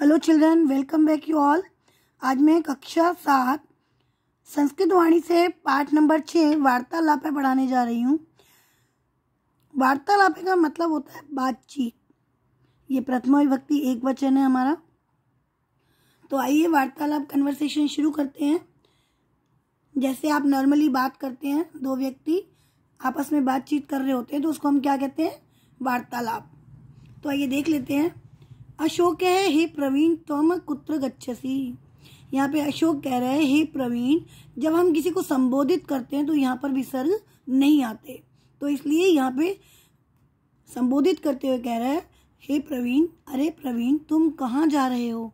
Hello children welcome back you all आज मैं कक्षा सात संस्कृत वाणी से पाठ नंबर छः वार्तालापें पढ़ाने जा रही हूँ वार्तालापें का मतलब होता है बातचीत ये प्रथमा विभक्ति एक वचन है हमारा तो आइए वार्तालाप कन्वर्सेशन शुरू करते हैं जैसे आप नॉर्मली बात करते हैं दो व्यक्ति आपस में बातचीत कर रहे होते हैं तो उसको हम क्या कहते हैं वार्तालाप तो आइए देख लेते हैं अशोक है हे प्रवीण त्वम कुत्र गच्छसी यहाँ पे अशोक कह रहे हैं हे प्रवीण जब हम किसी को संबोधित करते हैं तो यहाँ पर विसर्ग नहीं आते तो इसलिए यहाँ पे संबोधित करते हुए कह रहे है हे प्रवीण अरे प्रवीण तुम कहाँ जा रहे हो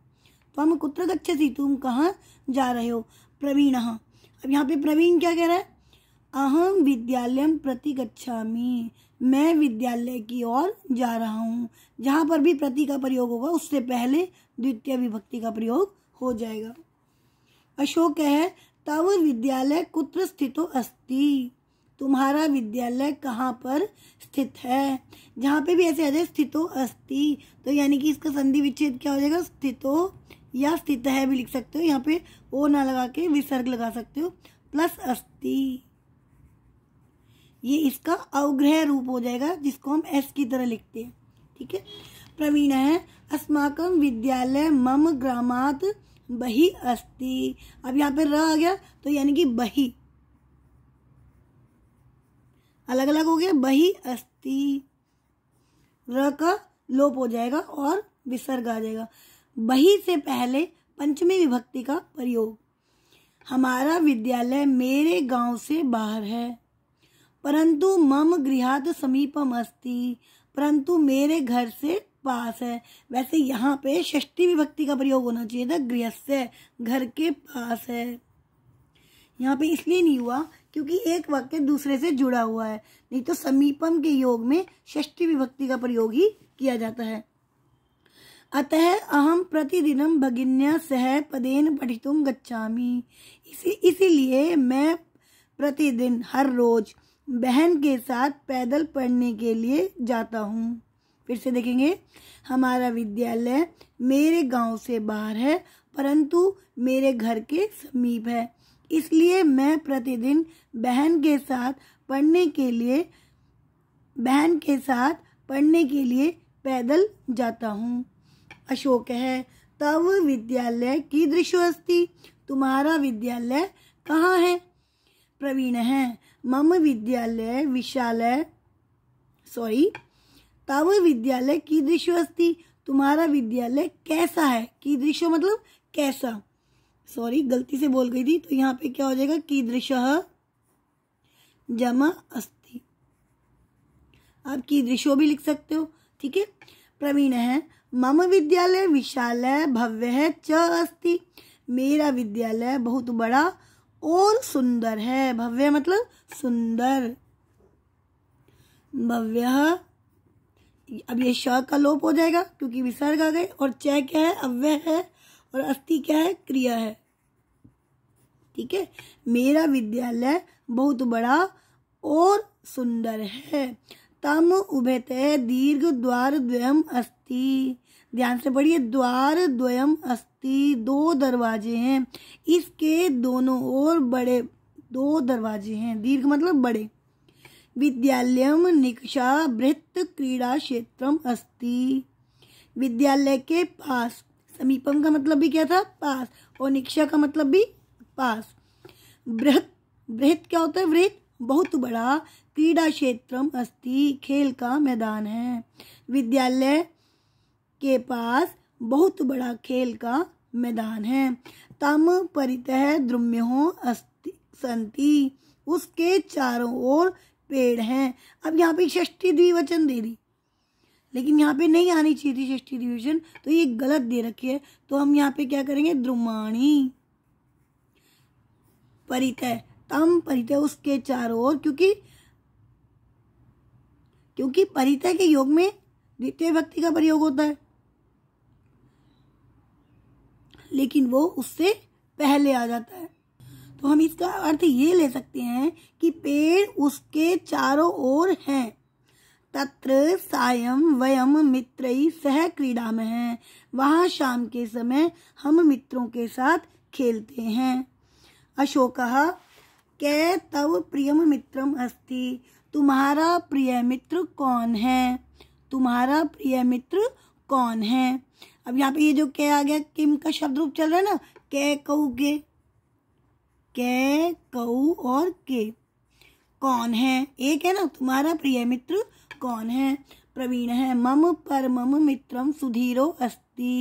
त्वम तो कुत्र गच्छसी तुम कहाँ जा रहे हो प्रवीण हाँ। अब यहाँ पे प्रवीण क्या कह रहा है अहम विद्यालय प्रति गच्छामी मैं विद्यालय की ओर जा रहा हूँ जहाँ पर भी प्रति का प्रयोग होगा उससे पहले द्वितीय विभक्ति का प्रयोग हो जाएगा अशोक है तब विद्यालय कुत्र स्थितो अस्ति तुम्हारा विद्यालय कहाँ पर स्थित है जहाँ पे भी ऐसे आ जाए स्थितो अस्थि तो यानी कि इसका संधि विच्छेद क्या हो जाएगा स्थितो या स्थित है भी लिख सकते हो यहाँ पे ओ ना लगा के विसर्ग लगा सकते हो प्लस अस्थि ये इसका अवग्रह रूप हो जाएगा जिसको हम एस की तरह लिखते हैं ठीक है प्रवीण है अस्माकम विद्यालय मम ग्रामात बही अस्ति अब यहाँ पे र आ गया तो यानी कि बही अलग अलग हो गया बही अस्ति र का लोप हो जाएगा और विसर्ग आ जाएगा बही से पहले पंचमी विभक्ति का प्रयोग हमारा विद्यालय मेरे गांव से बाहर है परंतु मम गृहात समीपम अस्ति परंतु मेरे घर से पास है वैसे यहाँ पे षष्ठी विभक्ति का प्रयोग होना चाहिए था से घर के पास है यहाँ पे इसलिए नहीं हुआ क्योंकि एक वाक्य दूसरे से जुड़ा हुआ है नहीं तो समीपम के योग में षष्ठी विभक्ति का प्रयोग ही किया जाता है अतः अहम प्रतिदिनम भगिन्या सह पदेन पठितुम गच्छामी इसी इसीलिए मैं प्रतिदिन हर रोज बहन के साथ पैदल पढ़ने के लिए जाता हूँ फिर से देखेंगे हमारा विद्यालय मेरे गांव से बाहर है परंतु मेरे घर के समीप है इसलिए मैं प्रतिदिन बहन के साथ पढ़ने के लिए बहन के साथ पढ़ने के लिए पैदल जाता हूँ अशोक है तब विद्यालय की दृश्य तुम्हारा विद्यालय कहाँ है प्रवीण है मम विद्यालय विशालय सॉरी तव विद्यालय कीदृशो अस्ति तुम्हारा विद्यालय कैसा है कीदृशो मतलब कैसा सॉरी गलती से बोल गई थी तो यहाँ पे क्या हो जाएगा कीदृश जमा अस्ति आप कीदृशो भी लिख सकते हो ठीक है प्रवीण है मम विद्यालय विशाल भव्य है च अस्ति मेरा विद्यालय बहुत बड़ा और सुंदर है भव्य मतलब सुंदर भव्य अब ये श का लोप हो जाएगा क्योंकि विसर्ग आ गए और चय क्या है अव्यय है और अस्थि क्या है क्रिया है ठीक है मेरा विद्यालय बहुत बड़ा और सुंदर है तम उभते दीर्घ द्वार द्वयम अस्ति ध्यान से पढ़िए द्वार द्वयम अस्ति दो दरवाजे हैं इसके दोनों ओर बड़े दो दरवाजे हैं दीर्घ मतलब बड़े विद्यालयम निकषा वृत्त क्रीड़ा क्षेत्रम अस्ति विद्यालय के पास समीपम का मतलब भी क्या था पास और निकषा का मतलब भी पास बृहत बृहत क्या होता है वृहत बहुत बड़ा क्रीड़ा क्षेत्रम अस्ति खेल का मैदान है विद्यालय के पास बहुत बड़ा खेल का मैदान है तम परितः द्रुम्यो अस्ति संति उसके चारों ओर पेड़ हैं अब यहाँ पे षष्ठी द्विवचन दे दी लेकिन यहाँ पे नहीं आनी चाहिए थी षष्ठी द्विवचन तो ये गलत दे रखी है तो हम यहाँ पे क्या करेंगे द्रुमाणी परितय तम परितय उसके चारों ओर क्योंकि क्योंकि परितय के योग में द्वितीय व्यक्ति का प्रयोग होता है लेकिन वो उससे पहले आ जाता है तो हम इसका अर्थ ये ले सकते हैं कि पेड़ उसके चारों ओर हैं तत्र सायम वयम मित्रई सह क्रीड़ा में है वहाँ शाम के समय हम मित्रों के साथ खेलते हैं अशोक कै तव प्रियम मित्रम अस्ति तुम्हारा प्रिय मित्र कौन है तुम्हारा प्रिय मित्र कौन है अब यहाँ पे ये जो के आ गया किम का शब्द रूप चल रहा है ना कै कऊ के के कऊ और के कौन है एक है ना तुम्हारा प्रिय मित्र कौन है प्रवीण है मम परम मित्रम सुधीरो अस्ति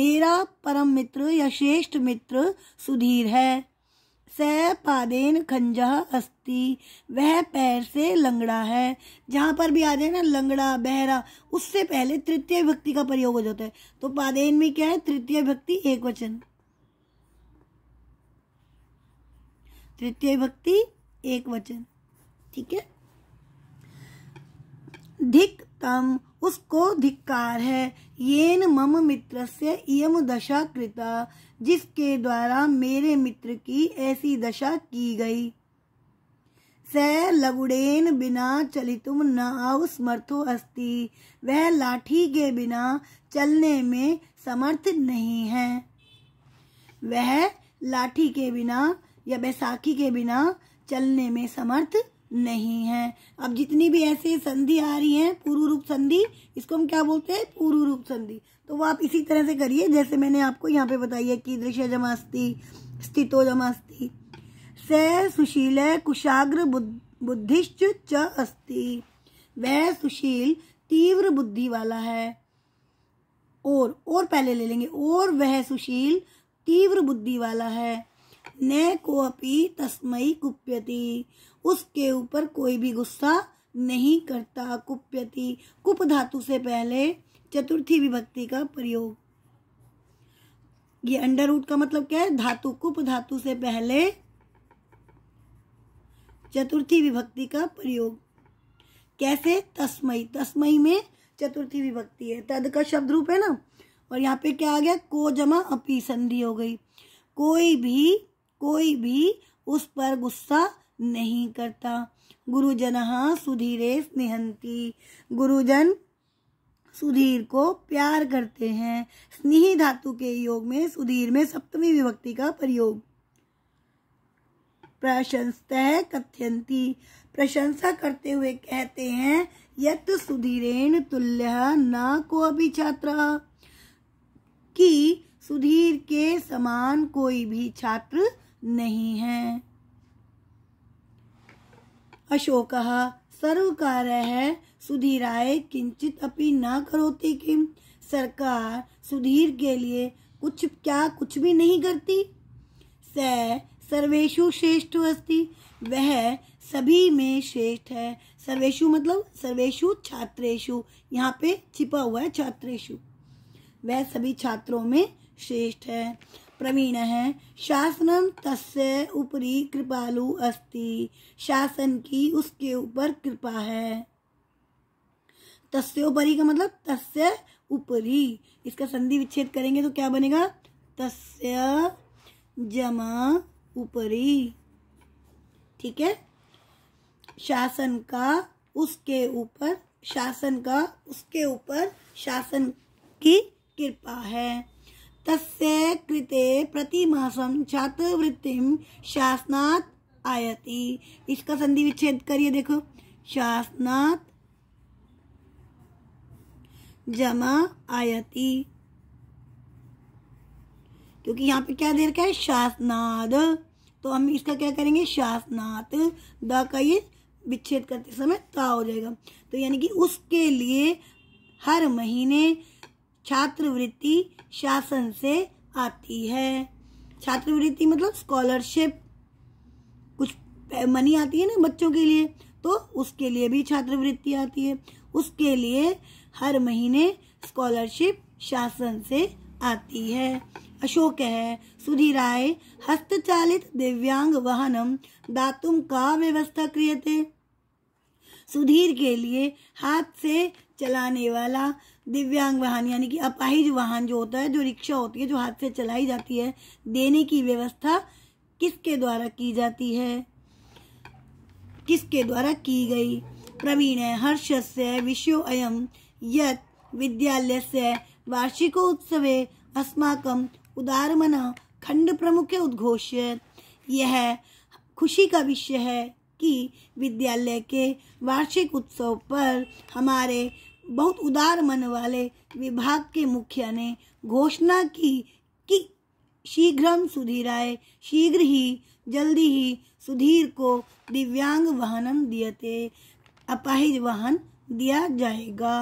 मेरा परम मित्र या श्रेष्ठ मित्र सुधीर है सह पादेन खंजा अस्ति वह पैर से लंगड़ा है जहाँ पर भी आ जाए ना लंगड़ा बहरा उससे पहले तृतीय व्यक्ति का प्रयोग हो जाता है तो पादेन में क्या है तृतीय व्यक्ति एक वचन तृतीय व्यक्ति एक वचन ठीक है धिक तम उसको धिक्कार है येन मम मित्र से इयम दशा कृता जिसके द्वारा मेरे मित्र की ऐसी दशा की गई स लगुड़ेन बिना चलितुम न अवसमर्थो अस्ति वह लाठी के बिना चलने में समर्थ नहीं है वह लाठी के बिना या बैसाखी के बिना चलने में समर्थ नहीं है अब जितनी भी ऐसे संधि आ रही है पूर्व रूप संधि इसको हम क्या बोलते हैं पूर्व रूप संधि तो वो आप इसी तरह से करिए जैसे मैंने आपको यहाँ पे बताई है कि दृश्य जमास्ती स्थितो जमास्ती से सुशील कुशाग्र बुद्धिश्च च अस्ति वह सुशील तीव्र बुद्धि वाला है और और पहले ले लेंगे और वह सुशील तीव्र बुद्धि वाला है न को अपी तस्मयी कुप्यति उसके ऊपर कोई भी गुस्सा नहीं करता कुप्यति कुप धातु से पहले चतुर्थी विभक्ति का प्रयोग ये अंडर रूट का मतलब क्या है धातु कुप धातु से पहले चतुर्थी विभक्ति का प्रयोग कैसे तस्मयी तस्मयी में चतुर्थी विभक्ति है तद का शब्द रूप है ना और यहाँ पे क्या आ गया को जमा अपी संधि हो गई कोई भी कोई भी उस पर गुस्सा नहीं करता गुरुजन सुधीरे स्नेहंती गुरुजन सुधीर को प्यार करते हैं स्नेही धातु के योग में सुधीर में सप्तमी विभक्ति का प्रयोग प्रशंसत कथ्यंती प्रशंसा करते हुए कहते हैं यत सुधीरेण तुल्य न को अभी छात्र की सुधीर के समान कोई भी छात्र नहीं है अशोक सर्वकार्य सुधीराय किंचित अपनी न करोती किम सरकार सुधीर के लिए कुछ क्या कुछ भी नहीं करती स सर्वेशु श्रेष्ठ अस्ति वह सभी में श्रेष्ठ है सर्वेशु मतलब सर्वेशु छात्रेशु यहाँ पे छिपा हुआ है छात्रेशु वह सभी छात्रों में श्रेष्ठ है है शासनम तस् उपरी कृपालु अस्ति शासन की उसके ऊपर कृपा है तस् का मतलब तस् उपरी इसका संधि विच्छेद करेंगे तो क्या बनेगा तस् जमा उपरी ठीक है शासन का उसके ऊपर शासन का उसके ऊपर शासन की कृपा है तस्ते प्रतिमासम छात्रवृत्ति शासनात् आयति इसका संधि विच्छेद करिए देखो शासनात् जमा आयति क्योंकि यहाँ पे क्या दे रखा है शासनाद तो हम इसका क्या करेंगे शासनात् द का ये विच्छेद करते समय ता हो जाएगा तो यानी कि उसके लिए हर महीने छात्रवृत्ति शासन से आती है छात्रवृत्ति मतलब स्कॉलरशिप कुछ मनी आती है ना बच्चों के लिए तो उसके लिए भी छात्रवृत्ति आती है उसके लिए हर महीने स्कॉलरशिप शासन से आती है अशोक है सुधीराय हस्तचालित दिव्यांग वाहनम दातुम का व्यवस्था क्रियते सुधीर के लिए हाथ से चलाने वाला दिव्यांग वाहन यानी कि अपाहिज वाहन जो होता है जो रिक्शा होती है जो हाथ से चलाई जाती है देने की व्यवस्था किसके द्वारा की जाती है किसके द्वारा की गई प्रवीण हर्ष से विश्व अयम यत विद्यालयस्य वार्षिकोत्सवे अस्माकम मना खंड प्रमुख उद्घोष यह खुशी का विषय है कि विद्यालय के वार्षिक उत्सव पर हमारे बहुत उदार मन वाले विभाग के मुखिया ने घोषणा की कि शीघ्र आए शीघ्र ही जल्दी ही सुधीर को दिव्यांग वाहनम दिए अपाहिज वाहन दिया जाएगा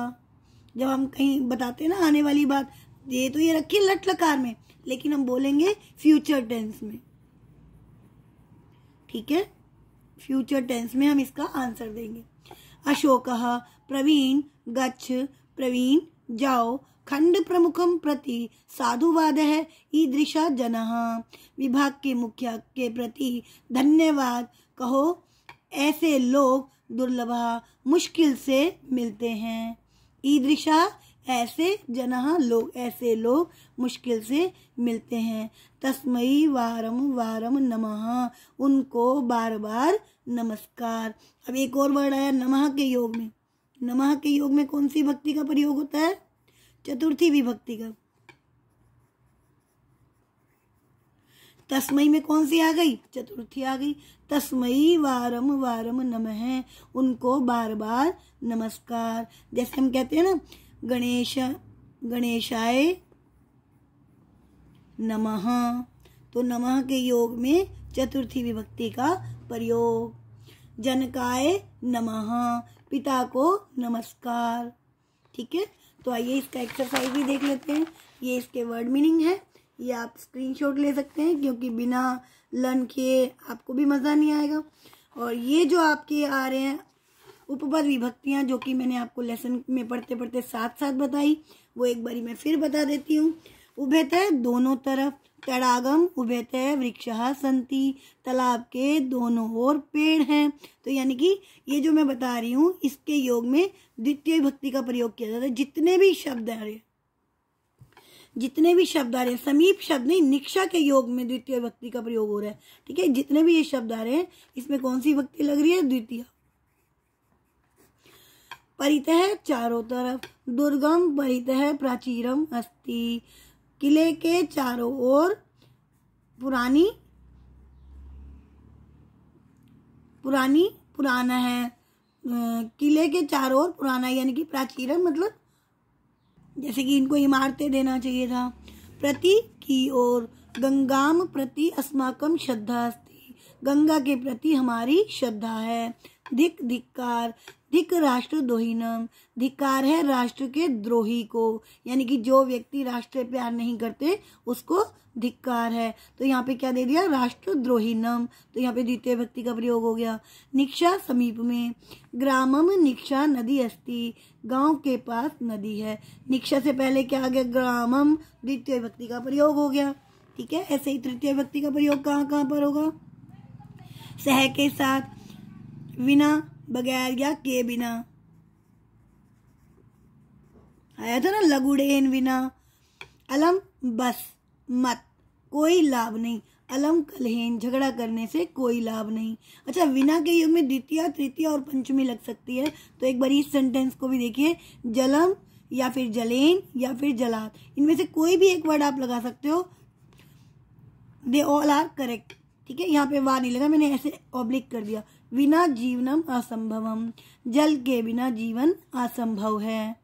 जब हम कहीं बताते ना आने वाली बात ये तो ये रखी लट लकार में लेकिन हम बोलेंगे फ्यूचर टेंस में ठीक है फ्यूचर टेंस में हम इसका आंसर देंगे अशोक प्रवीण गच्छ प्रवीण जाओ खंड प्रमुखम प्रति साधुवाद है ईदृशा जन विभाग के मुखिया के प्रति धन्यवाद कहो ऐसे लोग दुर्लभ मुश्किल से मिलते हैं ईदृशा ऐसे जना लोग ऐसे लोग मुश्किल से मिलते हैं तस्मयी वारम वारम नमः उनको बार बार नमस्कार अब एक और वर्ड आया नमः के योग में नमः के योग में कौन सी भक्ति का प्रयोग होता है चतुर्थी विभक्ति का तस्मई में कौन सी आ गई चतुर्थी आ गई तस्मई वारम वारम नमः उनको बार बार नमस्कार जैसे हम कहते हैं ना गणेश गणेशाय नमः तो नमः के योग में चतुर्थी विभक्ति का प्रयोग जनकाय नमः पिता को नमस्कार ठीक है तो आइए इसका एक्सरसाइज भी देख लेते हैं ये इसके वर्ड मीनिंग है ये आप स्क्रीनशॉट ले सकते हैं क्योंकि बिना लर्न किए आपको भी मज़ा नहीं आएगा और ये जो आपके आ रहे हैं उपपद विभक्तियाँ जो कि मैंने आपको लेसन में पढ़ते पढ़ते साथ साथ बताई वो एक बारी मैं फिर बता देती हूँ उभयतः दोनों तरफ तड़ागम उभयतः वृक्ष संति तालाब के दोनों ओर पेड़ हैं तो यानी कि ये जो मैं बता रही हूँ इसके योग में द्वितीय भक्ति का प्रयोग किया जाता है जितने भी शब्द आ रहे जितने भी शब्द आ रहे हैं समीप शब्द नहीं निक्षा के योग में द्वितीय भक्ति का प्रयोग हो रहा है ठीक है जितने भी ये शब्द आ रहे हैं इसमें कौन सी भक्ति लग रही है द्वितीय परितः चारों तरफ दुर्गम परितः प्राचीरम अस्ति किले के चारों ओर पुरानी पुरानी पुराना है किले के चारों ओर पुराना यानी कि प्राचीरम मतलब जैसे कि इनको इमारतें देना चाहिए था प्रति की ओर गंगाम प्रति अस्माकम श्रद्धा अस्ति गंगा के प्रति हमारी श्रद्धा है धिक धिक्कार धिक राष्ट्र दोहिनम धिकार है राष्ट्र के द्रोही को यानी कि जो व्यक्ति राष्ट्र प्यार नहीं करते उसको धिक्कार है तो यहाँ पे क्या दे दिया राष्ट्र द्रोहिनम तो यहाँ पे द्वितीय भक्ति का प्रयोग हो गया निक्षा समीप में ग्रामम निक्षा नदी अस्ति गांव के पास नदी है निक्षा से पहले क्या आ गया ग्रामम द्वितीय भक्ति का प्रयोग हो गया ठीक है ऐसे ही तृतीय भक्ति का प्रयोग कहाँ कहाँ पर होगा सह के साथ बिना बगैर या के बिना आया था ना लगुड़ेन बिना अलम बस मत कोई लाभ नहीं अलम कलहेन झगड़ा करने से कोई लाभ नहीं अच्छा विना के युग में द्वितीय तृतीय और पंचमी लग सकती है तो एक बार इस सेंटेंस को भी देखिए जलम या फिर जलेन या फिर जलात इनमें से कोई भी एक वर्ड आप लगा सकते हो दे ऑल आर करेक्ट ठीक है यहाँ पे वाह नहीं लगा मैंने ऐसे ऑब्लिक कर दिया बिना जीवनम असंभवम जल के बिना जीवन असंभव है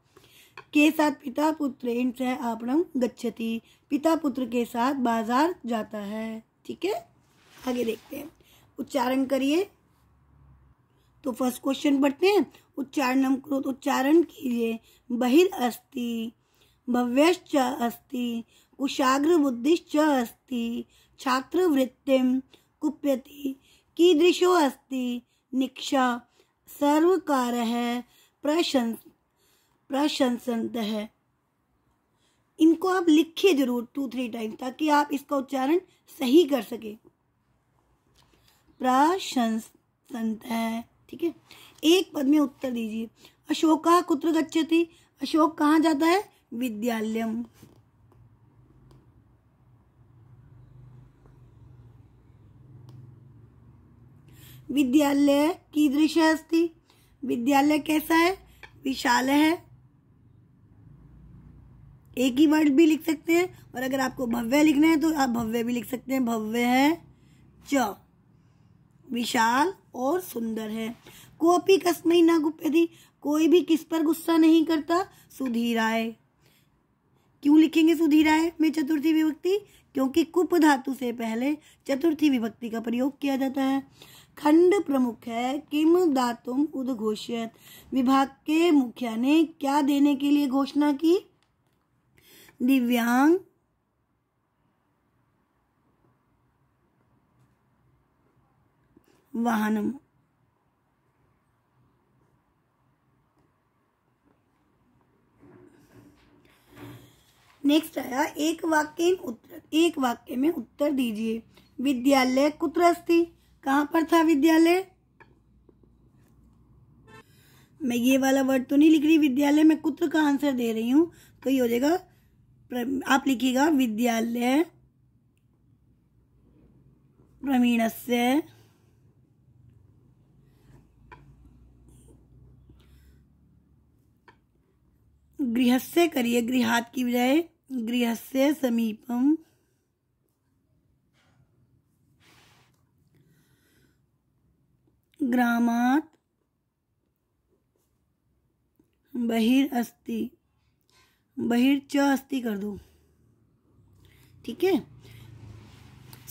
के साथ पिता पुत्र सह आपणम गच्छति पिता पुत्र के साथ बाजार जाता है ठीक है आगे देखते हैं उच्चारण करिए तो फर्स्ट क्वेश्चन पढ़ते हैं उच्चारण करो तो उच्चारण कीजिए बहिर अस्ति भव्यश्च अस्ति कुशाग्र बुद्धिश्च अस्ति छात्रवृत्तिम कुप्यति कीदृशो अस्ति निक्षा है प्रशंस है इनको आप लिखिए जरूर टू थ्री टाइम ताकि आप इसका उच्चारण सही कर सके है ठीक है एक पद में उत्तर दीजिए अशोका कुत्र गच्छति अशोक कहाँ जाता है विद्यालयम विद्यालय कीदृश अस्थि विद्यालय कैसा है विशाल है एक ही वर्ड भी लिख सकते हैं और अगर आपको भव्य लिखना है तो आप भव्य भी लिख सकते हैं भव्य है च विशाल और सुंदर है कोपी कस्मई ना गुप्यति कोई भी किस पर गुस्सा नहीं करता सुधीराय क्यों लिखेंगे सुधीराय में चतुर्थी विभक्ति क्योंकि कुप धातु से पहले चतुर्थी विभक्ति का प्रयोग किया जाता है खंड प्रमुख है किम दातुम उदघोषित विभाग के मुखिया ने क्या देने के लिए घोषणा की दिव्यांग वाहनम नेक्स्ट आया एक वाक्य उत्तर एक वाक्य में उत्तर दीजिए विद्यालय कुत्र कहाँ पर था विद्यालय मैं ये वाला वर्ड तो नहीं लिख रही विद्यालय मैं कुत्र का आंसर दे रही हूँ तो ये हो जाएगा आप लिखिएगा विद्यालय प्रवीण से गृहस्य करिए गृहात की बजाय गृहस्य समीपम ग्रामात बहिर अस्ति बहिर च अस्ति कर दो ठीक है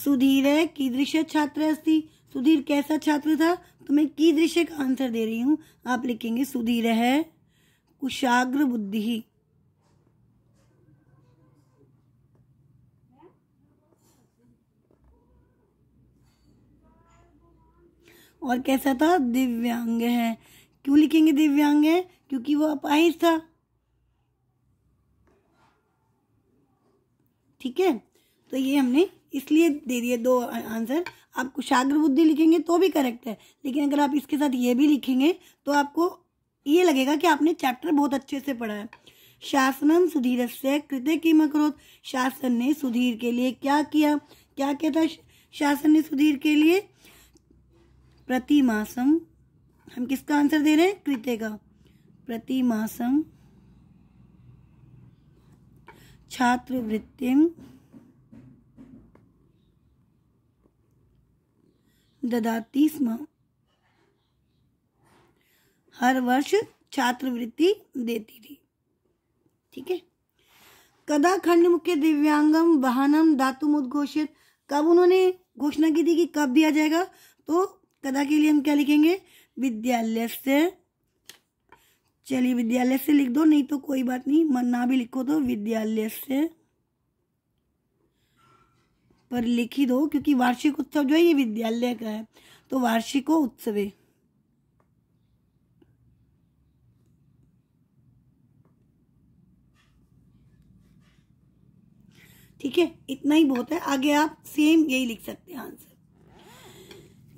सुधीर है कीदृश छात्र अस्ति सुधीर कैसा छात्र था तो मैं कीदृश का आंसर दे रही हूँ आप लिखेंगे सुधीर है कुशाग्र बुद्धि और कैसा था दिव्यांग है क्यों लिखेंगे दिव्यांग है क्योंकि वो अपाहिज था ठीक है तो ये हमने इसलिए दे दिए दो आंसर आप कुशाग्र बुद्धि लिखेंगे तो भी करेक्ट है लेकिन अगर आप इसके साथ ये भी लिखेंगे तो आपको ये लगेगा कि आपने चैप्टर बहुत अच्छे से पढ़ा है शासनम सुधीर से कृत्य की मकरोत शासन ने सुधीर के लिए क्या किया क्या कहता था शासन ने सुधीर के लिए प्रतिमासम हम किसका आंसर दे रहे हैं कृत्य का प्रतिमासम छात्रवृत्ति ददाती स्म हर वर्ष छात्रवृत्ति देती थी ठीक है कदा खंड मुख्य दिव्यांगम वाहनम दातुम उद्घोषित कब उन्होंने घोषणा की थी कि कब दिया जाएगा तो गधा के लिए हम क्या लिखेंगे विद्यालय से चलिए विद्यालय से लिख दो नहीं तो कोई बात नहीं ना भी लिखो तो विद्यालय से पर लिख ही दो क्योंकि वार्षिक उत्सव जो है ये विद्यालय का है तो वार्षिक उत्सव ठीक है इतना ही बहुत है आगे आप सेम यही लिख सकते हैं आंसर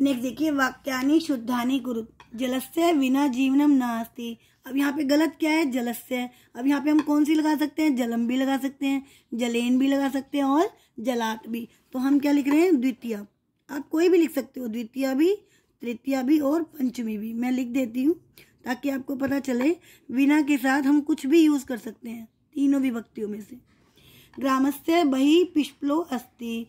नेक्स्ट देखिए वाक्यानि शुद्धानि गुरु जलस्य बिना जीवनम नास्ति अब यहाँ पे गलत क्या है जलस्य अब यहाँ पे हम कौन सी लगा सकते हैं जलम भी लगा सकते हैं जलेन भी लगा सकते हैं और जलात भी तो हम क्या लिख रहे हैं द्वितीय आप कोई भी लिख सकते हो द्वितीय भी तृतीय भी और पंचमी भी मैं लिख देती हूँ ताकि आपको पता चले बिना के साथ हम कुछ भी यूज़ कर सकते हैं तीनों विभक्तियों में से से बही पिष्पलो अस्ति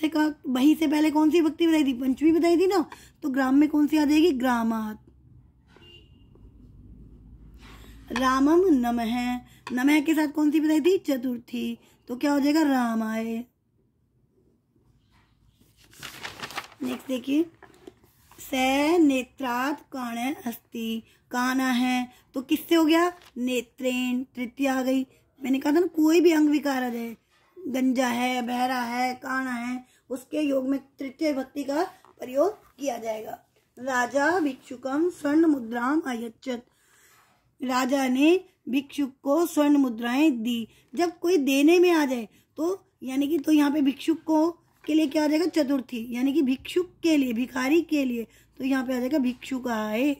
से का बही से पहले कौन सी भक्ति बताई थी पंचमी बताई थी ना तो ग्राम में कौन सी आ जाएगी ग्रामात रामम नमः नमः के साथ कौन सी बताई थी चतुर्थी तो क्या हो जाएगा रामाय नेक्स्ट देखिए स नेत्रात कर्ण अस्ति काना है तो किससे हो गया नेत्रेण तृतीय आ गई मैंने कहा था ना कोई भी अंग विकार जाए गंजा है बहरा है काना है उसके योग में तृतीय भक्ति का प्रयोग किया जाएगा राजा भिक्षुकम स्वर्ण मुद्राम अयचत राजा ने भिक्षुक को स्वर्ण मुद्राएं दी जब कोई देने में आ जाए तो यानी कि तो यहाँ पे भिक्षुक को के लिए क्या आ जाएगा चतुर्थी यानी कि भिक्षुक के लिए भिखारी के लिए तो यहाँ पे आ जाएगा भिक्षुक आए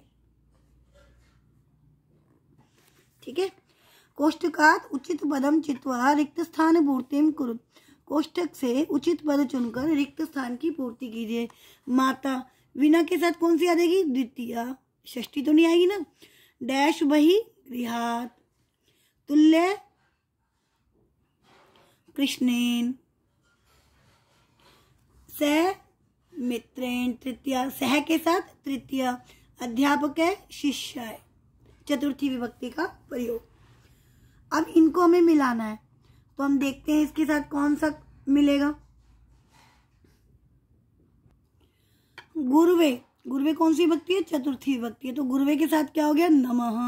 ठीक है कोष्ठकात उचित पदम चित्वा रिक्त स्थान पूर्ति कुरु कोष्ठक से उचित पद चुनकर रिक्त स्थान की पूर्ति कीजिए माता विना के साथ कौन सी आ जाएगी द्वितीय षष्टी तो नहीं आएगी ना डैश वही रिहात तुल्य कृष्णेन सह मित्रेण तृतीय सह के साथ तृतीय अध्यापक है शिष्य है चतुर्थी विभक्ति का प्रयोग अब इनको हमें मिलाना है तो हम देखते हैं इसके साथ कौन सा मिलेगा गुरुवे गुरुवे कौन सी भक्ति है चतुर्थी भक्ति है तो गुरुवे के साथ क्या हो गया नमः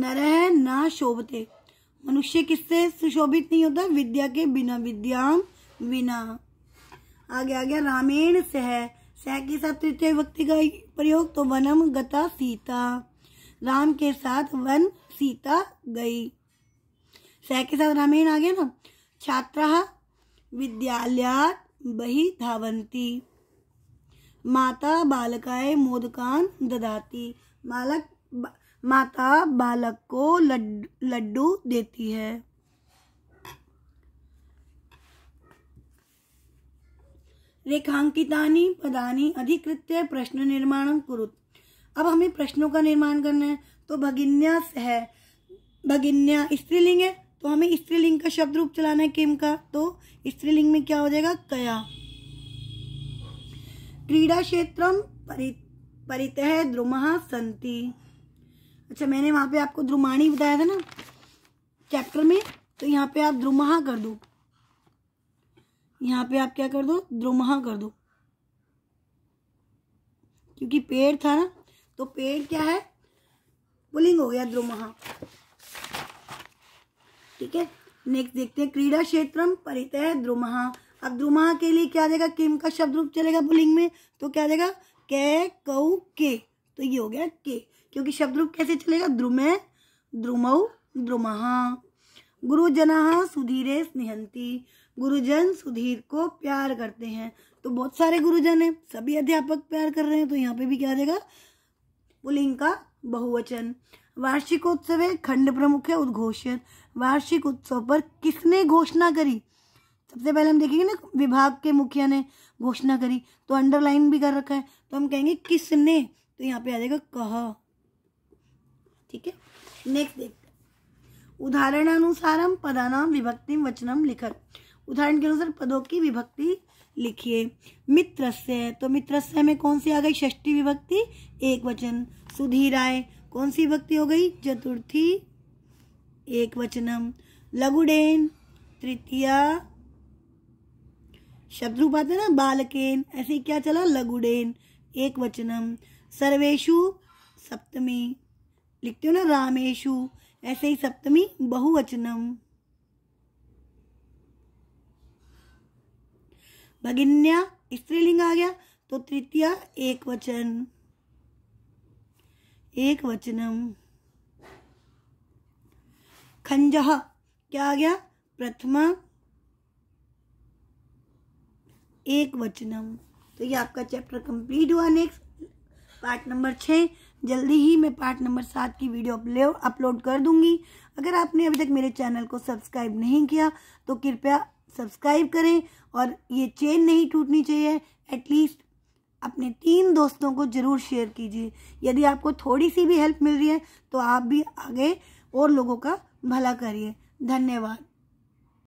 नर है ना शोभते मनुष्य किससे सुशोभित नहीं होता विद्या के बिना विद्याम बिना आगे आ गया रामेण सह सह के साथ तृतीय व्यक्ति का प्रयोग तो वनम गता सीता राम के साथ वन सीता गई सह के साथ रामायण आ गया ना छात्रा विद्यालय बही धावंती माता बालकाय मोदकान ददाती बालक बा, माता बालक को लड, लड्डू देती है रेखांकितानी पदानी अधिकृत्य प्रश्न निर्माण कुरुत अब हमें प्रश्नों का निर्माण करना है तो भगिन्या है भगिन्या स्त्रीलिंग है तो हमें स्त्रीलिंग का शब्द रूप चलाना है किम का तो स्त्रीलिंग में क्या हो जाएगा कया क्रीडा क्षेत्र परित है द्रुमा संति अच्छा मैंने वहां पे आपको द्रुमाणी बताया था ना चैप्टर में तो यहाँ पे आप द्रुमहा कर दो यहाँ पे आप क्या कर दो द्रुमहा कर दो क्योंकि पेड़ था ना तो पेड़ क्या है पुलिंग हो गया द्रुमहा ठीक है नेक्स्ट देखते हैं क्रीड़ा क्षेत्रम परित है द्रुमहा अब द्रुमहा के लिए क्या देगा किम का शब्द रूप चलेगा पुलिंग में तो क्या देगा कै कऊ के तो ये हो गया के क्योंकि शब्द रूप कैसे चलेगा द्रुमे द्रुमऊ द्रुमहा गुरुजना सुधीरे स्नेहंती गुरुजन सुधीर को प्यार करते हैं तो बहुत सारे गुरुजन हैं सभी अध्यापक प्यार कर रहे हैं तो यहाँ पे भी क्या देगा पुलिंग का बहुवचन वार्षिकोत्सव है खंड प्रमुख है उद्घोषित वार्षिक उत्सव पर किसने घोषणा करी सबसे पहले हम देखेंगे ना विभाग के मुखिया ने घोषणा करी तो अंडरलाइन भी कर रखा है तो हम कहेंगे किसने तो यहाँ पे आ जाएगा कह ठीक है नेक्स्ट देखते उदाहरण अनुसार हम पदानाम विभक्ति वचनम लिखत उदाहरण के अनुसार पदों की विभक्ति लिखिए मित्रस्य तो मित्रस्य में कौन सी आ गई ष्टी विभक्ति एक वचन सुधीराय कौन सी विभक्ति हो गई चतुर्थी एक वचनम लघुडेन तृतीय शब्द रूप आते ना बालकेन ऐसे क्या चला लघुडेन एक वचनम सर्वेशु सप्तमी लिखते हो ना रामेशु ऐसे ही सप्तमी बहुवचनम भगिन्या स्त्रीलिंग आ गया तो तृतीय एक वचन एक वचनम खंज क्या आ गया प्रथमा एक वचनम तो ये आपका चैप्टर कंप्लीट हुआ नेक्स्ट पार्ट नंबर छः जल्दी ही मैं पार्ट नंबर सात की वीडियो अपलोड कर दूंगी अगर आपने अभी तक मेरे चैनल को सब्सक्राइब नहीं किया तो कृपया सब्सक्राइब करें और ये चेन नहीं टूटनी चाहिए एटलीस्ट अपने तीन दोस्तों को जरूर शेयर कीजिए यदि आपको थोड़ी सी भी हेल्प मिल रही है तो आप भी आगे और लोगों का भला करिए धन्यवाद